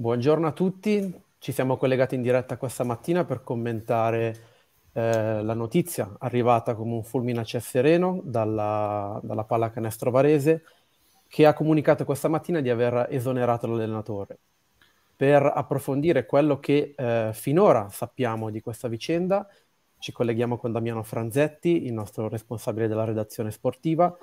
Buongiorno a tutti, ci siamo collegati in diretta questa mattina per commentare eh, la notizia arrivata come un fulmine a ciel sereno dalla, dalla pallacanestro Varese che ha comunicato questa mattina di aver esonerato l'allenatore. Per approfondire quello che eh, finora sappiamo di questa vicenda ci colleghiamo con Damiano Franzetti, il nostro responsabile della redazione sportiva,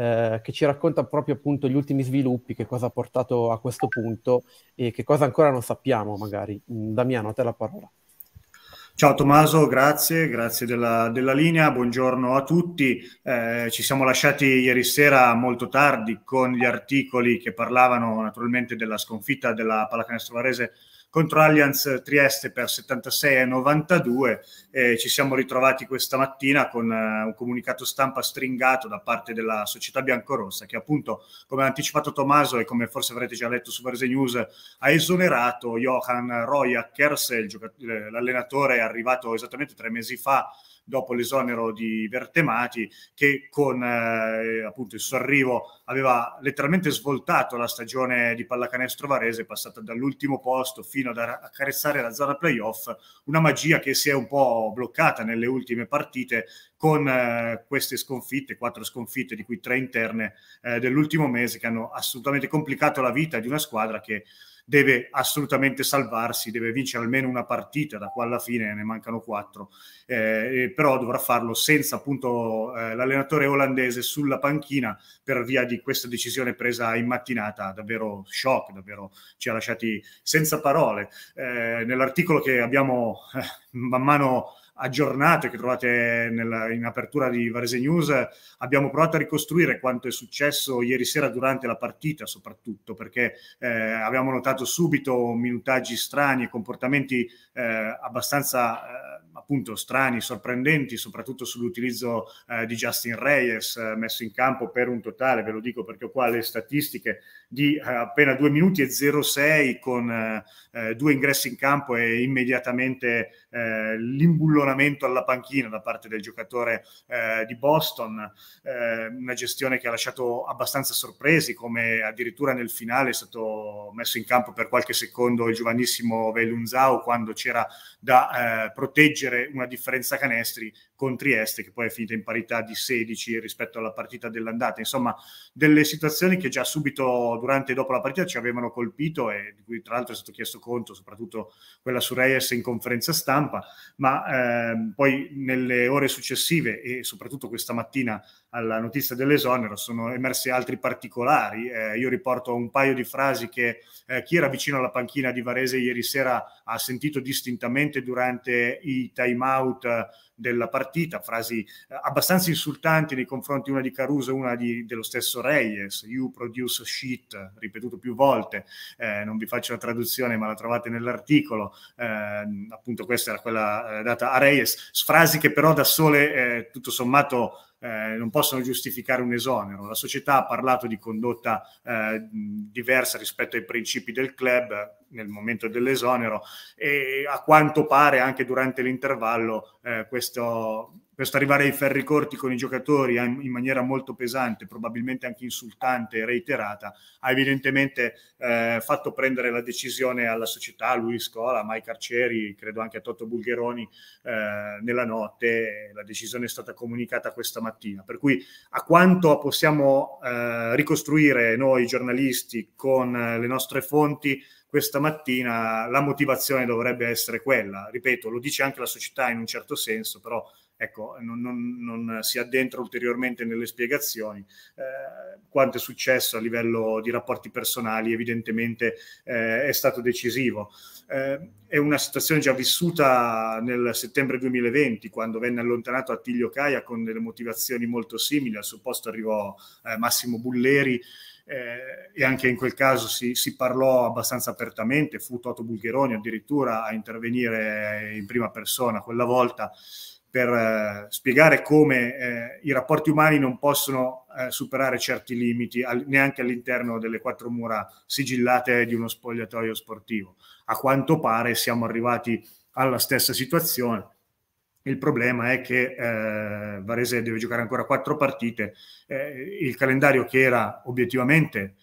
eh, che ci racconta proprio appunto gli ultimi sviluppi, che cosa ha portato a questo punto e che cosa ancora non sappiamo magari. Mm, Damiano, a te la parola. Ciao Tommaso, grazie, grazie della, della linea, buongiorno a tutti. Eh, ci siamo lasciati ieri sera molto tardi con gli articoli che parlavano naturalmente della sconfitta della pallacanestro varese contro Allianz Trieste per 76 a 92. Eh, ci siamo ritrovati questa mattina con eh, un comunicato stampa stringato da parte della società biancorossa che appunto, come ha anticipato Tommaso e come forse avrete già letto su Varese News, ha esonerato Johan Royackers, eh, l'allenatore arrivato esattamente tre mesi fa dopo l'esonero di Vertemati, che con eh, appunto il suo arrivo aveva letteralmente svoltato la stagione di pallacanestro varese, passata dall'ultimo posto fino ad accarezzare la zona playoff, una magia che si è un po' bloccata nelle ultime partite con eh, queste sconfitte, quattro sconfitte, di cui tre interne eh, dell'ultimo mese, che hanno assolutamente complicato la vita di una squadra che deve assolutamente salvarsi, deve vincere almeno una partita, da qua alla fine ne mancano quattro, eh, però dovrà farlo senza appunto eh, l'allenatore olandese sulla panchina per via di questa decisione presa in mattinata, davvero shock, davvero ci ha lasciati senza parole. Eh, nell'articolo che abbiamo eh, man mano aggiornate che trovate nella, in apertura di Varese News, abbiamo provato a ricostruire quanto è successo ieri sera durante la partita, soprattutto perché eh, abbiamo notato subito minutaggi strani e comportamenti eh, abbastanza eh, appunto strani, sorprendenti, soprattutto sull'utilizzo eh, di Justin Reyes eh, messo in campo per un totale, ve lo dico perché ho qua le statistiche, di eh, appena 2 minuti e 0,6 con due ingressi in campo e immediatamente eh, l'imbullonamento accantonamento alla panchina da parte del giocatore eh, di Boston, eh, una gestione che ha lasciato abbastanza sorpresi, come addirittura nel finale è stato messo in campo per qualche secondo il giovanissimo Velunzau quando c'era da eh, proteggere una differenza canestri con Trieste, che poi è finita in parità di 16 rispetto alla partita dell'andata. Insomma, delle situazioni che già subito durante e dopo la partita ci avevano colpito e di cui tra l'altro è stato chiesto conto, soprattutto quella su Reyes in conferenza stampa, ma eh, Ehm, poi nelle ore successive e soprattutto questa mattina alla notizia dell'esonero sono emersi altri particolari. Eh, io riporto un paio di frasi che eh, chi era vicino alla panchina di Varese ieri sera ha sentito distintamente durante i time out della partita, frasi eh, abbastanza insultanti nei confronti una di Caruso e una di, dello stesso Reyes, you produce shit, ripetuto più volte, eh, non vi faccio la traduzione ma la trovate nell'articolo, eh, appunto questa era quella eh, data a Reyes, frasi che però da sole eh, tutto sommato eh, non possono giustificare un esonero. La società ha parlato di condotta eh, diversa rispetto ai principi del club eh, nel momento dell'esonero e a quanto pare anche durante l'intervallo eh, questo questo arrivare ai ferri corti con i giocatori eh, in maniera molto pesante, probabilmente anche insultante e reiterata, ha evidentemente eh, fatto prendere la decisione alla società, a Luis Scola, a Mike Arcieri, credo anche a Toto Bulgheroni eh, nella notte, la decisione è stata comunicata questa mattina. Per cui a quanto possiamo eh, ricostruire noi giornalisti con eh, le nostre fonti, questa mattina la motivazione dovrebbe essere quella. Ripeto, lo dice anche la società in un certo senso, però Ecco, non, non, non si addentra ulteriormente nelle spiegazioni. Eh, quanto è successo a livello di rapporti personali evidentemente eh, è stato decisivo. Eh, è una situazione già vissuta nel settembre 2020, quando venne allontanato Attilio Caia con delle motivazioni molto simili. Al suo posto arrivò eh, Massimo Bulleri. Eh, e anche in quel caso si, si, parlò abbastanza apertamente, fu Toto Bulgheroni addirittura a intervenire in prima persona quella volta per eh, spiegare come eh, i rapporti umani non possono eh, superare certi limiti al, neanche all'interno delle quattro mura sigillate di uno spogliatoio sportivo. A quanto pare siamo arrivati alla stessa situazione. Il problema è che eh, Varese deve giocare ancora quattro partite. Eh, il calendario che era obiettivamente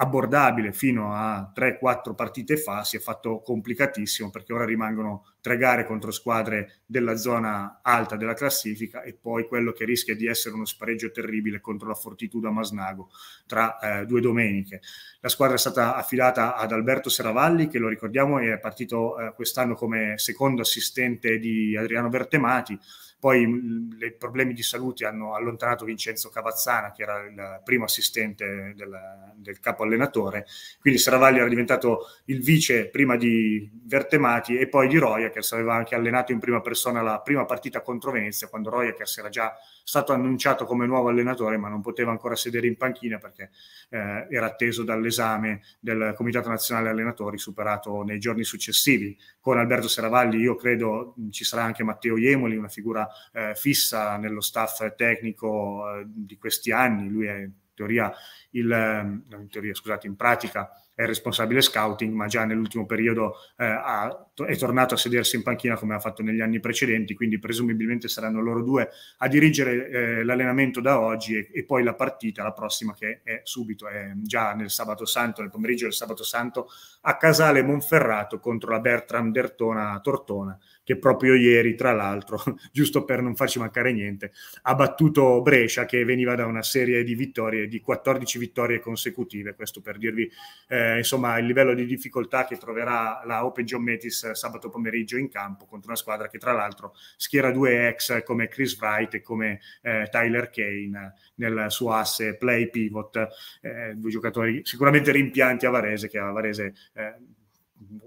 abbordabile fino a 3-4 partite fa si è fatto complicatissimo perché ora rimangono tre gare contro squadre della zona alta della classifica e poi quello che rischia di essere uno spareggio terribile contro la Fortitudo a Masnago tra eh, due domeniche. La squadra è stata affidata ad Alberto Seravalli che lo ricordiamo è partito eh, quest'anno come secondo assistente di Adriano Vertemati poi i mm, problemi di salute hanno allontanato Vincenzo Cavazzana, che era il primo assistente del, del capo allenatore, quindi Saravalli era diventato il vice prima di Vertemati e poi di Roya, che aveva anche allenato in prima persona la prima partita contro Venezia, quando Roya, che si era già stato annunciato come nuovo allenatore, ma non poteva ancora sedere in panchina perché eh, era atteso dall'esame del Comitato Nazionale Allenatori superato nei giorni successivi. Con Alberto Seravalli, io credo ci sarà anche Matteo Iemoli, una figura eh, fissa nello staff tecnico eh, di questi anni. Lui è teoria, il, ehm, in, teoria scusate, in pratica è responsabile scouting, ma già nell'ultimo periodo eh, ha, è tornato a sedersi in panchina come ha fatto negli anni precedenti, quindi presumibilmente saranno loro due a dirigere eh, l'allenamento da oggi e, e, poi la partita, la prossima che è subito, è già nel sabato santo, nel pomeriggio del sabato santo a Casale Monferrato contro la Bertram Dertona Tortona che proprio ieri, tra l'altro, giusto per non farci mancare niente, ha battuto Brescia che veniva da una serie di vittorie, di 14 vittorie consecutive, questo per dirvi eh, insomma il livello di difficoltà che troverà la Open John Metis eh, sabato pomeriggio in campo contro una squadra che tra l'altro schiera due ex come Chris Wright e come eh, Tyler Kane nel suo asse play pivot, eh, due giocatori sicuramente rimpianti a Varese che a Varese eh,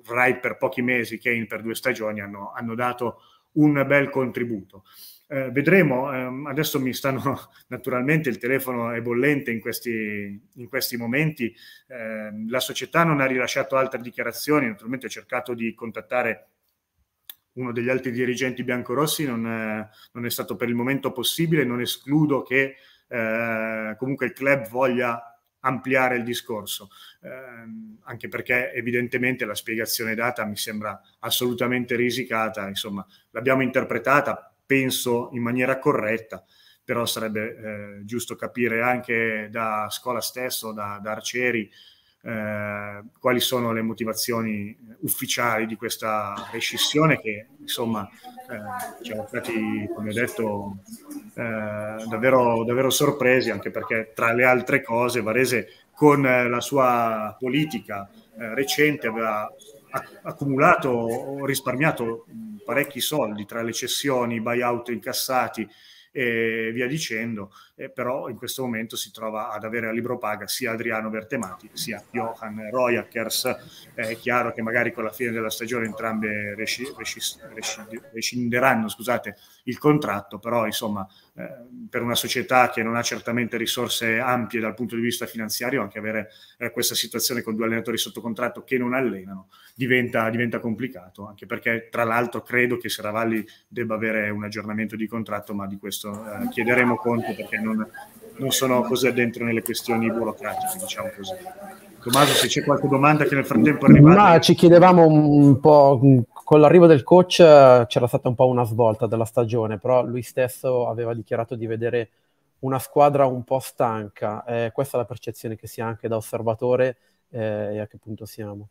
Rai per pochi mesi, Kane per due stagioni hanno, hanno dato un bel contributo. Eh, vedremo, ehm, adesso mi stanno naturalmente il telefono è bollente in questi, in questi momenti, eh, la società non ha rilasciato altre dichiarazioni, naturalmente ho cercato di contattare uno degli altri dirigenti biancorossi, non, eh, non è stato per il momento possibile, non escludo che eh, comunque il club voglia ampliare il discorso, eh, anche perché evidentemente la spiegazione data mi sembra assolutamente risicata, insomma l'abbiamo interpretata, penso, in maniera corretta, però sarebbe eh, giusto capire anche da scuola stesso, da, da Arcieri, eh, quali sono le motivazioni eh, ufficiali di questa rescissione che insomma eh, ci hanno stati, come ho detto, eh, davvero, davvero sorpresi anche perché tra le altre cose Varese con eh, la sua politica recente aveva accumulato o risparmiato parecchi soldi tra le cessioni, i buyout incassati e via dicendo eh, però in questo momento si trova ad avere a libro paga sia Adriano Bertemati sia Johan Royakers. Eh, è chiaro che magari con la fine della stagione entrambe resci, resci, rescinderanno scusate, il contratto, però insomma eh, per una società che non ha certamente risorse ampie dal punto di vista finanziario, anche avere eh, questa situazione con due allenatori sotto contratto che non allenano diventa, diventa complicato, anche perché tra l'altro credo che Seravalli debba avere un aggiornamento di contratto, ma di questo eh, chiederemo conto perché non, non sono così addentro nelle questioni burocratiche, diciamo così. Tommaso, se c'è qualche domanda che nel frattempo è arrivata. Ma ci chiedevamo un po', con l'arrivo del coach c'era stata un po' una svolta della stagione, però lui stesso aveva dichiarato di vedere una squadra un po' stanca. Eh, questa è la percezione che si ha anche da osservatore eh, e a che punto siamo.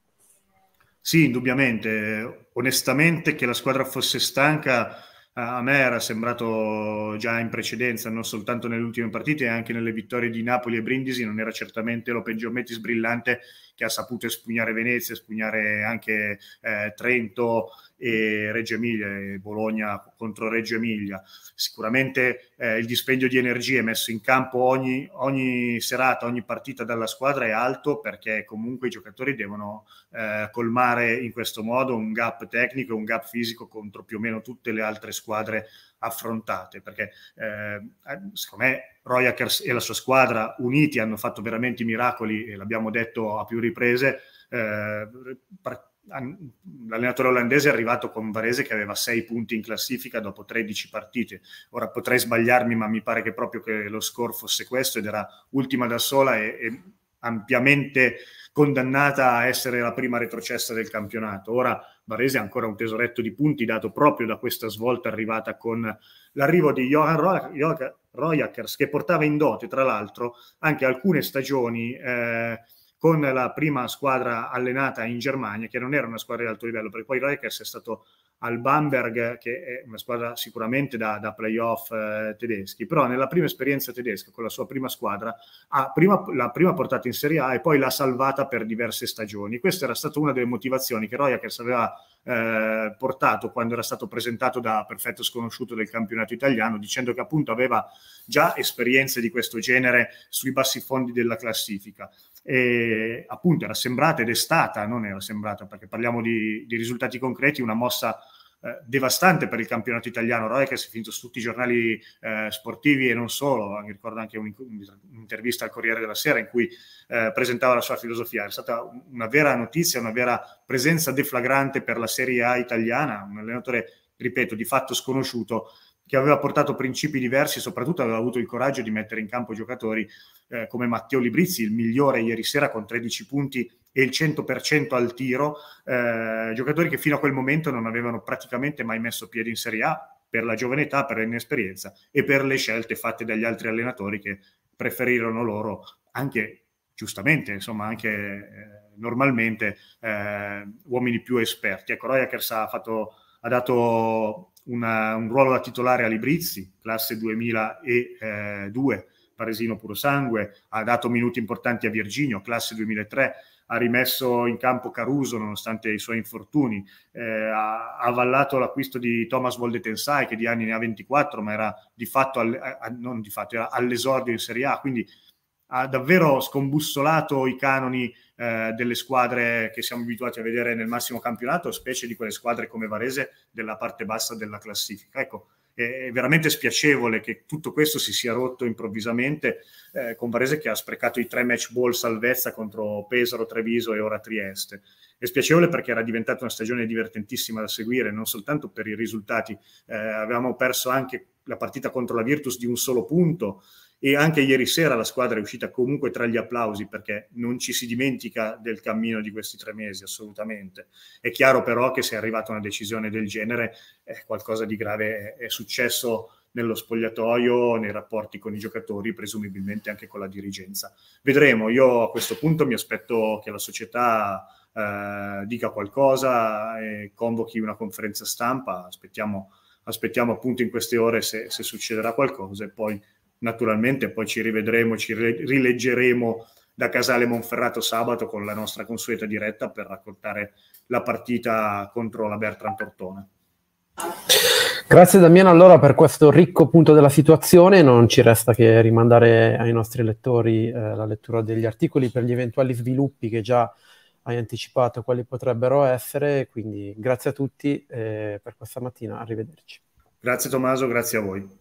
Sì, indubbiamente. Onestamente che la squadra fosse stanca a me era sembrato già in precedenza, non soltanto nelle ultime partite, anche nelle vittorie di Napoli e Brindisi, non era certamente lo peggior Metis brillante che ha saputo espugnare Venezia, espugnare anche eh, Trento e Reggio Emilia, e Bologna contro Reggio Emilia. Sicuramente eh, il dispendio di energie messo in campo ogni, ogni, serata, ogni partita dalla squadra è alto perché comunque i giocatori devono eh, colmare in questo modo un gap tecnico e un gap fisico contro più o meno tutte le altre squadre affrontate perché eh, secondo me Royakers e la sua squadra uniti hanno fatto veramente i miracoli e l'abbiamo detto a più riprese. Eh, l'allenatore olandese è arrivato con Varese che aveva 6 punti in classifica dopo 13 partite. Ora potrei sbagliarmi, ma mi pare che proprio che lo score fosse questo ed era ultima da sola e, e ampiamente condannata a essere la prima retrocessa del campionato. Ora Varese ha ancora un tesoretto di punti dato proprio da questa svolta arrivata con l'arrivo di Johan Royakers Royakers, che portava in dote, tra l'altro, anche alcune stagioni eh, con la prima squadra allenata in Germania, che non era una squadra di alto livello, perché poi Royakers è stato al Bamberg, che è una squadra sicuramente da, da playoff eh, tedeschi, però nella prima esperienza tedesca con la sua prima squadra ha prima, l'ha prima portata in Serie A e poi l'ha salvata per diverse stagioni. Questa era stata una delle motivazioni che Royakers aveva eh, portato quando era stato presentato da perfetto sconosciuto del campionato italiano, dicendo che appunto aveva già esperienze di questo genere sui bassi fondi della classifica. E appunto era sembrata ed è stata, non era sembrata perché parliamo di, di risultati concreti, una mossa eh, devastante per il campionato italiano. Roy che si è finito su tutti i giornali eh, sportivi e non solo, mi ricordo anche un'intervista al Corriere della Sera in cui eh, presentava la sua filosofia. È stata una vera notizia, una vera presenza deflagrante per la Serie A italiana, un allenatore, ripeto, di fatto sconosciuto che aveva portato principi diversi e soprattutto aveva avuto il coraggio di mettere in campo giocatori eh, come Matteo Librizzi, il migliore ieri sera con 13 punti e il 100% al tiro, eh, giocatori che fino a quel momento non avevano praticamente mai messo piede in Serie A per la giovane età, per l'inesperienza e per le scelte fatte dagli altri allenatori che preferirono loro anche giustamente, insomma anche eh, normalmente eh, uomini più esperti. Ecco, Royakers ha, fatto, ha dato una, un ruolo da titolare a Librizzi, classe 2002, paresino puro sangue, ha dato minuti importanti a Virginio, classe 2003, ha rimesso in campo Caruso nonostante i suoi infortuni, eh, ha avallato l'acquisto di Thomas Voldetensai che di anni ne ha 24 ma era di fatto, all, a, non di fatto era all'esordio in Serie A, quindi ha davvero scombussolato i canoni eh, delle squadre che siamo abituati a vedere nel massimo campionato, specie di quelle squadre come Varese della parte bassa della classifica. Ecco, è veramente spiacevole che tutto questo si sia rotto improvvisamente eh, con Varese che ha sprecato i tre match ball salvezza contro Pesaro, Treviso e ora Trieste. È spiacevole perché era diventata una stagione divertentissima da seguire, non soltanto per i risultati, eh, avevamo perso anche la partita contro la Virtus di un solo punto e anche ieri sera la squadra è uscita comunque tra gli applausi perché non ci si dimentica del cammino di questi tre mesi assolutamente. È chiaro però che se è arrivata una decisione del genere eh, qualcosa di grave è, è successo nello spogliatoio, nei rapporti con i giocatori, presumibilmente anche con la dirigenza. Vedremo, io a questo punto mi aspetto che la società eh, dica qualcosa e convochi una conferenza stampa, aspettiamo, aspettiamo appunto in queste ore se, se succederà qualcosa e poi naturalmente poi ci rivedremo, ci rileggeremo da Casale Monferrato sabato con la nostra consueta diretta per raccontare la partita contro la Bertrand Tortona. Grazie Damiano allora per questo ricco punto della situazione, non ci resta che rimandare ai nostri lettori eh, la lettura degli articoli per gli eventuali sviluppi che già hai anticipato quali potrebbero essere, quindi grazie a tutti eh, per questa mattina, arrivederci. Grazie Tommaso, grazie a voi.